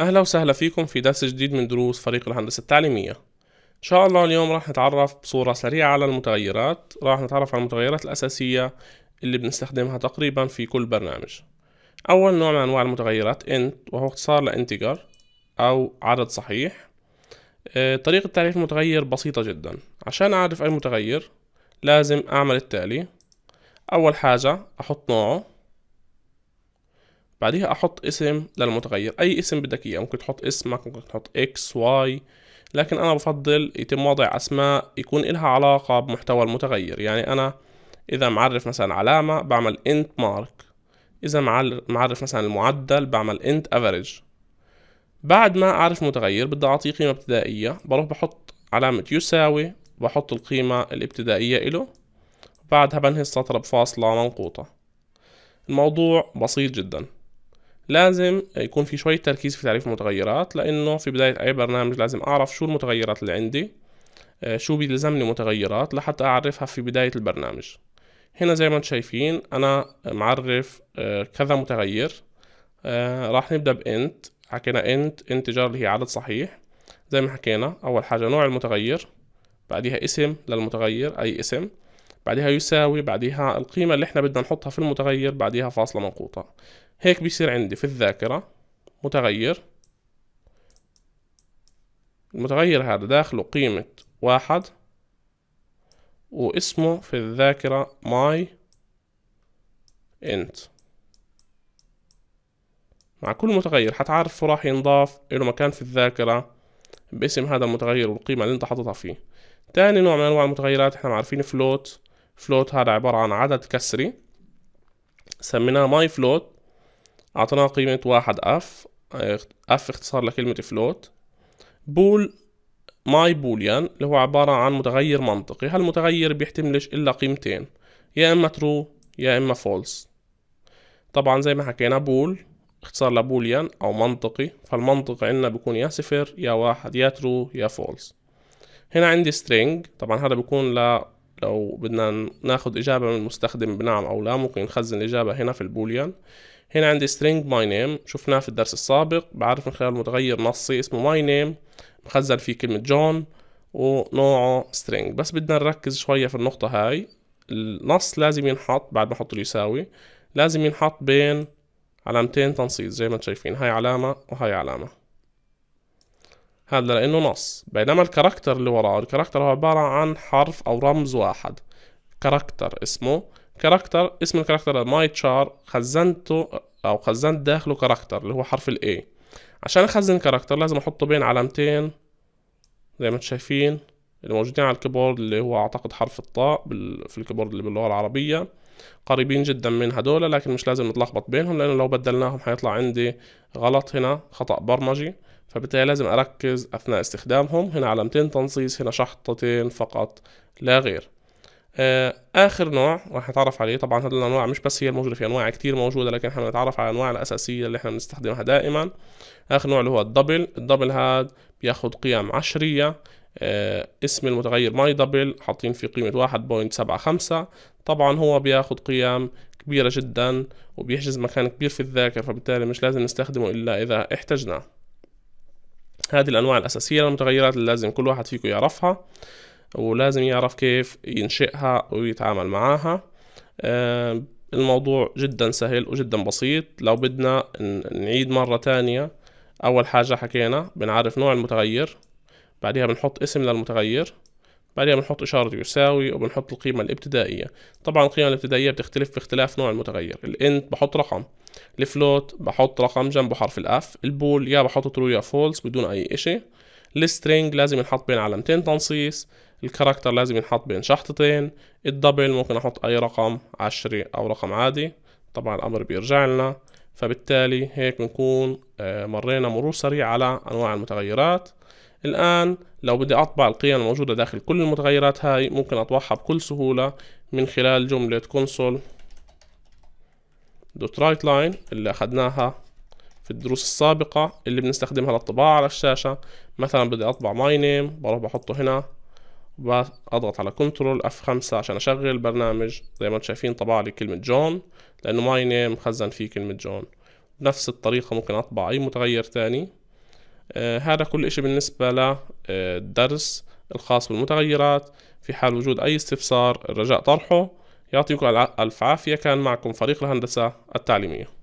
أهلا وسهلا فيكم في درس جديد من دروس فريق الهندسة التعليمية إن شاء الله اليوم راح نتعرف بصورة سريعة على المتغيرات راح نتعرف على المتغيرات الأساسية اللي بنستخدمها تقريبا في كل برنامج أول نوع من أنواع المتغيرات int وهو اختصار لانتجر أو عدد صحيح آه، طريقة تعريف المتغير بسيطة جدا عشان أعرف أي متغير لازم أعمل التالي أول حاجة أحط نوعه بعدها احط اسم للمتغير اي اسم بدك اياه ممكن تحط اسمك ممكن تحط اكس واي لكن انا بفضل يتم وضع اسماء يكون إلها علاقة بمحتوى المتغير يعني انا اذا معرف مثلا علامة بعمل انت مارك اذا معرف مثلا المعدل بعمل انت افريج بعد ما اعرف متغير بدي اعطيه قيمة ابتدائية بروح بحط علامة يساوي بحط القيمة الابتدائية له بعدها بنهي السطر بفاصلة منقوطة الموضوع بسيط جداً لازم يكون في شوية تركيز في تعريف المتغيرات لأنه في بداية أي برنامج لازم أعرف شو المتغيرات اللي عندي آه، شو بيلزمني متغيرات لحتى أعرفها في بداية البرنامج هنا زي ما انتم شايفين أنا معرف آه، كذا متغير آه، راح نبدأ بإنت حكينا إنت انتجار اللي هي عدد صحيح زي ما حكينا أول حاجة نوع المتغير بعديها اسم للمتغير أي اسم بعدها يساوي بعدها القيمة اللي احنا بدنا نحطها في المتغير بعدها فاصلة منقوطة هيك بيصير عندي في الذاكرة متغير المتغير هذا داخله قيمة واحد واسمه في الذاكرة my int مع كل متغير حتعرفه راح ينضاف له مكان في الذاكرة باسم هذا المتغير والقيمة اللي انت حاططها فيه تاني نوع من انواع المتغيرات احنا عارفين فلوت فلوت هذا عبارة عن عدد كسري سميناه ماي فلوت أعطيناه قيمة واحد اف اف اختصار لكلمة فلوت بول ماي بوليان اللي هو عبارة عن متغير منطقي هالمتغير بيحتملش إلا قيمتين يا إما ترو يا إما فولس طبعا زي ما حكينا بول اختصار لبوليان أو منطقي فالمنطق عندنا بيكون يا صفر يا واحد يا ترو يا فولس هنا عندي string طبعا هذا بيكون ل لو بدنا ناخد إجابة من المستخدم بنعم أو لا ممكن نخزن الإجابة هنا في البوليان هنا عندي string my name شفناه في الدرس السابق بعرف من خلال متغير نصي اسمه my name مخزن فيه كلمة جون ونوعه string بس بدنا نركز شوية في النقطة هاي النص لازم ينحط بعد ما أحط اليساوي لازم ينحط بين علامتين تنصيص زي ما انتم شايفين هاي علامة وهاي علامة هذا لأنه نص بينما الكاركتر اللي وراه الكاركتر هو عبارة عن حرف أو رمز واحد كاركتر اسمه كاركتر اسم الكاركتر ماي تشار خزنته أو خزنت داخله كاركتر اللي هو حرف ال A عشان أخزن كاركتر لازم أحطه بين علامتين زي ما انتم شايفين اللي موجودين على الكيبورد اللي هو اعتقد حرف الطاء في الكيبورد اللي باللغه العربيه قريبين جدا من هدول لكن مش لازم نتلخبط بينهم لانه لو بدلناهم هيطلع عندي غلط هنا خطا برمجي فبالتالي لازم اركز اثناء استخدامهم هنا علامتين تنصيص هنا شحطتين فقط لا غير آه، اخر نوع راح نتعرف عليه طبعا هذول الانواع مش بس هي الموجوده في انواع كتير موجوده لكن احنا بنتعرف على الانواع الاساسيه اللي احنا بنستخدمها دائما اخر نوع اللي هو الدبل الدبل هاد بياخد قيم عشريه آه، اسم المتغير ماي دبل حاطين فيه قيمة واحد بوينت سبعة خمسة طبعا هو بياخد قيم كبيرة جدا وبيحجز مكان كبير في الذاكرة فبالتالي مش لازم نستخدمه إلا إذا احتجناه هذه الأنواع الأساسية للمتغيرات اللي لازم كل واحد فيكم يعرفها ولازم يعرف كيف ينشئها ويتعامل معاها آه، الموضوع جدا سهل وجدا بسيط لو بدنا نعيد مرة تانية أول حاجة حكينا بنعرف نوع المتغير بعدها بنحط اسم للمتغير بعدها بنحط إشارة يساوي وبنحط القيمة الابتدائية طبعا القيمة الابتدائية بتختلف باختلاف نوع المتغير الانت بحط رقم الفلوت بحط رقم جنبه حرف الاف البول يا بحط ترو يا فولس بدون أي إشي السترينج لازم ينحط بين علامتين تنصيص الكاركتر لازم ينحط بين شحطتين الدبل ممكن أحط أي رقم عشري أو رقم عادي طبعا الأمر بيرجع لنا فبالتالي هيك بنكون آه، مرينا مرور سريع على أنواع المتغيرات الآن لو بدي أطبع القيم الموجودة داخل كل المتغيرات هاي ممكن أطبعها بكل سهولة من خلال جملة console.writeLine اللي أخدناها في الدروس السابقة اللي بنستخدمها للطباعة على الشاشة مثلا بدي أطبع ماي نيم بروح بحطه هنا بضغط على كنترول اف 5 عشان اشغل البرنامج زي ما انتم شايفين طبع لي كلمة جون لانه ماي نيم خزن فيه كلمة جون بنفس الطريقة ممكن اطبع اي متغير تاني آه، هذا كل إشي بالنسبة للدرس آه، الخاص بالمتغيرات في حال وجود أي استفسار رجاء طرحه يعطيكم ألف عافية كان معكم فريق الهندسة التعليمية